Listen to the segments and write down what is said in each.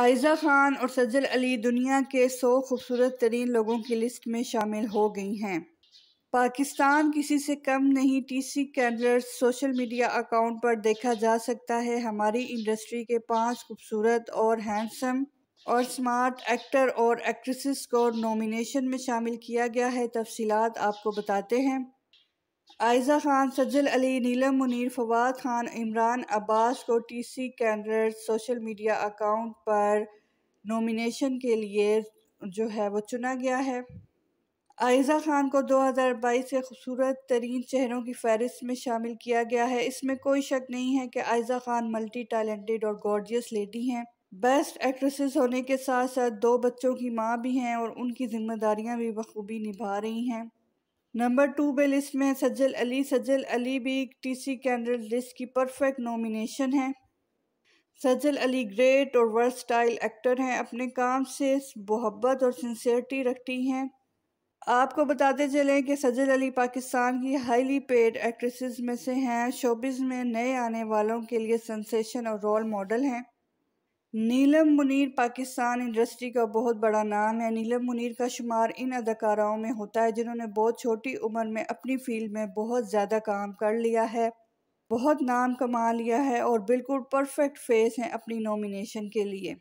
आयजा खान और सज्जल अली दुनिया के सौ खूबसूरत तरीन लोगों की लिस्ट में शामिल हो गई हैं पाकिस्तान किसी से कम नहीं TC Candlers social media account पर देखा जा सकता है हमारी इंडस्ट्री के पांच खूबसूरत और हैंडसम और स्मार्ट एक्टर और एक्ट्रेसेस को नॉमिनेशन में शामिल किया गया है तफसीलात आपको बताते हैं आयजा खान सज्जल अली नीलम मुनीर फवाद खान इमरान अब्बास को TC candidate social media account पर नॉमिनेशन के लिए जो है वो चुना गया है आयजा खान को 2022 के खूबसूरत तरीन चेहरों की फहरिस्त में शामिल किया गया है इसमें कोई शक नहीं है कि आयजा खान मल्टी टैलेंटेड और गॉर्जियस लेडी हैं बेस्ट एक्ट्रेसेस होने के साथ साथ दो बच्चों की माँ भी हैं और उनकी जिम्मेदारियाँ भी बखूबी निभा रही हैं नंबर टू पे लिस्ट में है सज्जल अली सज्जल अली भी टीसी कैंडल लिस्ट की परफेक्ट नॉमिनेशन है सज्जल अली ग्रेट और वर्सटाइल एक्टर हैं अपने काम से मोहब्बत और सिंसियरिटी रखती हैं आपको बताते चलें कि सजल अली पाकिस्तान की हाईली पेड एक्ट्रेसेस में से हैं शोबिज़ में नए आने वालों के लिए सेंसेशन और रोल मॉडल हैं नीलम मुनीर पाकिस्तान इंडस्ट्री का बहुत बड़ा नाम है नीलम मुनीर का शुमार इन अदाकाराओं में होता है जिन्होंने बहुत छोटी उम्र में अपनी फील्ड में बहुत ज़्यादा काम कर लिया है बहुत नाम कमा लिया है और बिल्कुल परफेक्ट फेस हैं अपनी नॉमिनेशन के लिए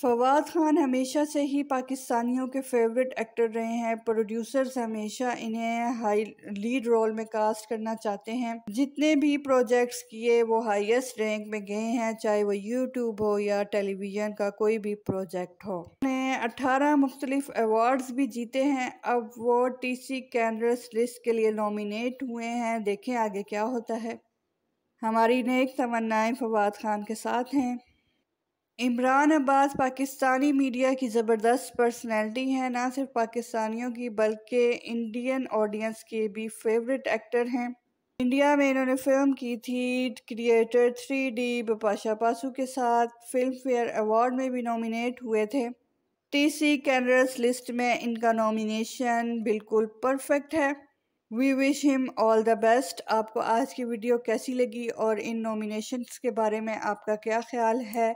फवाद खान हमेशा से ही पाकिस्तानियों के फेवरेट एक्टर रहे हैं प्रोड्यूसर्स हमेशा इन्हें हाई लीड रोल में कास्ट करना चाहते हैं जितने भी प्रोजेक्ट्स किए वो हाईएस्ट रैंक में गए हैं चाहे वो यूट्यूब हो या टेलीविज़न का कोई भी प्रोजेक्ट हो उन्हें 18 मुख्तलिफ अवार्ड्स भी जीते हैं अब वो टी सी कैनरस लिस्ट के लिए नॉमिनेट हुए हैं देखें आगे क्या होता है हमारी नेक तमन्नाएँ फवाद खान के साथ हैं इमरान अब्बास पाकिस्तानी मीडिया की ज़बरदस्त पर्सनैलिटी हैं ना सिर्फ पाकिस्तानियों की बल्कि इंडियन ऑडियंस के भी फेवरेट एक्टर हैं इंडिया में इन्होंने फिल्म की थी creature three D Bipasha Basu के साथ फिल्म फेयर अवार्ड में भी नॉमिनेट हुए थे टीसी कैनरस लिस्ट में इनका नॉमिनेशन बिल्कुल परफेक्ट है we wish him all the best आपको आज की वीडियो कैसी लगी और इन नॉमिनेशंस के बारे में आपका क्या ख्याल है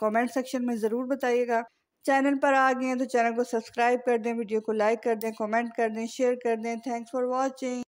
कमेंट सेक्शन में ज़रूर बताइएगा चैनल पर आ गए हैं तो चैनल को सब्सक्राइब कर दें वीडियो को लाइक कर दें कमेंट कर दें शेयर कर दें थैंक्स फॉर वॉचिंग